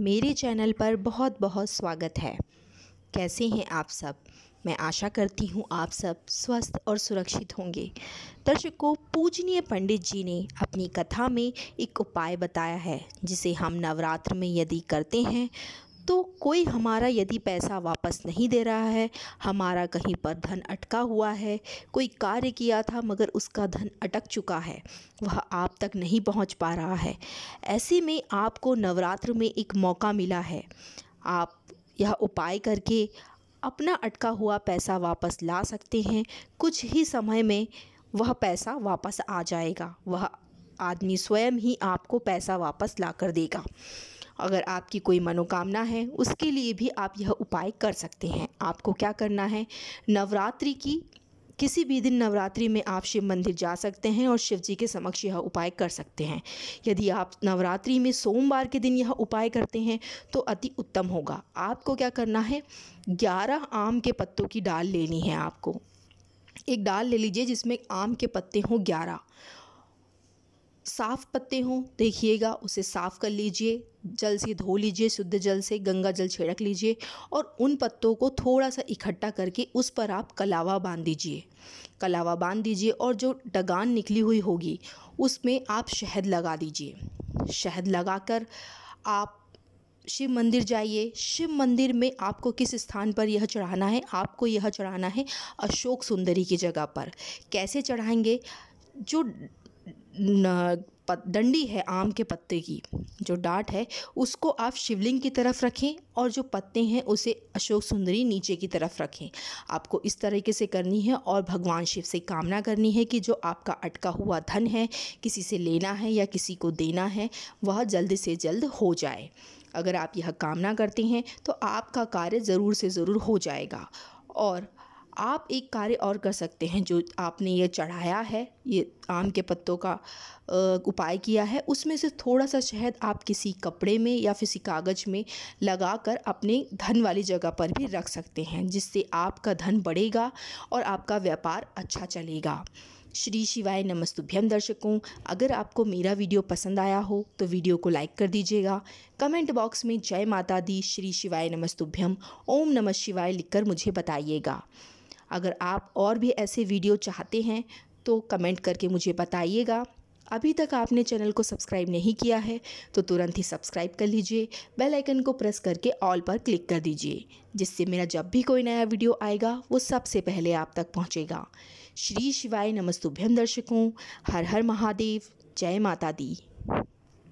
मेरे चैनल पर बहुत बहुत स्वागत है कैसे हैं आप सब मैं आशा करती हूं आप सब स्वस्थ और सुरक्षित होंगे दर्शकों पूजनीय पंडित जी ने अपनी कथा में एक उपाय बताया है जिसे हम नवरात्र में यदि करते हैं तो कोई हमारा यदि पैसा वापस नहीं दे रहा है हमारा कहीं पर धन अटका हुआ है कोई कार्य किया था मगर उसका धन अटक चुका है वह आप तक नहीं पहुंच पा रहा है ऐसे में आपको नवरात्र में एक मौका मिला है आप यह उपाय करके अपना अटका हुआ पैसा वापस ला सकते हैं कुछ ही समय में वह पैसा वापस आ जाएगा वह आदमी स्वयं ही आपको पैसा वापस ला कर देगा अगर आपकी कोई मनोकामना है उसके लिए भी आप यह उपाय कर सकते हैं आपको क्या करना है नवरात्रि की किसी भी दिन नवरात्रि में आप शिव मंदिर जा सकते हैं और शिव जी के समक्ष यह उपाय कर सकते हैं यदि आप नवरात्रि में सोमवार के दिन यह उपाय करते हैं तो अति उत्तम होगा आपको क्या करना है ग्यारह आम के पत्तों की डाल लेनी है आपको एक डाल ले लीजिए जिसमें आम के पत्ते हों ग्यारह साफ़ पत्ते हों देखिएगा उसे साफ़ कर लीजिए जल से धो लीजिए शुद्ध जल से गंगा जल छिड़क लीजिए और उन पत्तों को थोड़ा सा इकट्ठा करके उस पर आप कलावा बांध दीजिए कलावा बांध दीजिए और जो डगान निकली हुई होगी उसमें आप शहद लगा दीजिए शहद लगाकर आप शिव मंदिर जाइए शिव मंदिर में आपको किस स्थान पर यह चढ़ाना है आपको यह चढ़ाना है अशोक सुंदरी की जगह पर कैसे चढ़ाएंगे जो डंडी है आम के पत्ते की जो डाट है उसको आप शिवलिंग की तरफ रखें और जो पत्ते हैं उसे अशोक सुंदरी नीचे की तरफ रखें आपको इस तरीके से करनी है और भगवान शिव से कामना करनी है कि जो आपका अटका हुआ धन है किसी से लेना है या किसी को देना है वह जल्द से जल्द हो जाए अगर आप यह कामना करते हैं तो आपका कार्य ज़रूर से ज़रूर हो जाएगा और आप एक कार्य और कर सकते हैं जो आपने ये चढ़ाया है ये आम के पत्तों का उपाय किया है उसमें से थोड़ा सा शहद आप किसी कपड़े में या किसी कागज़ में लगा कर अपने धन वाली जगह पर भी रख सकते हैं जिससे आपका धन बढ़ेगा और आपका व्यापार अच्छा चलेगा श्री शिवाय नमस्तुभ्यम दर्शकों अगर आपको मेरा वीडियो पसंद आया हो तो वीडियो को लाइक कर दीजिएगा कमेंट बॉक्स में जय माता दी श्री शिवाय नमस्तुभ्यम ओम नमः शिवाय लिखकर मुझे बताइएगा अगर आप और भी ऐसे वीडियो चाहते हैं तो कमेंट करके मुझे बताइएगा अभी तक आपने चैनल को सब्सक्राइब नहीं किया है तो तुरंत ही सब्सक्राइब कर लीजिए बेल आइकन को प्रेस करके ऑल पर क्लिक कर दीजिए जिससे मेरा जब भी कोई नया वीडियो आएगा वो सबसे पहले आप तक पहुंचेगा श्री शिवाय नमस्तुभ्यम दर्शकों हर हर महादेव जय माता दी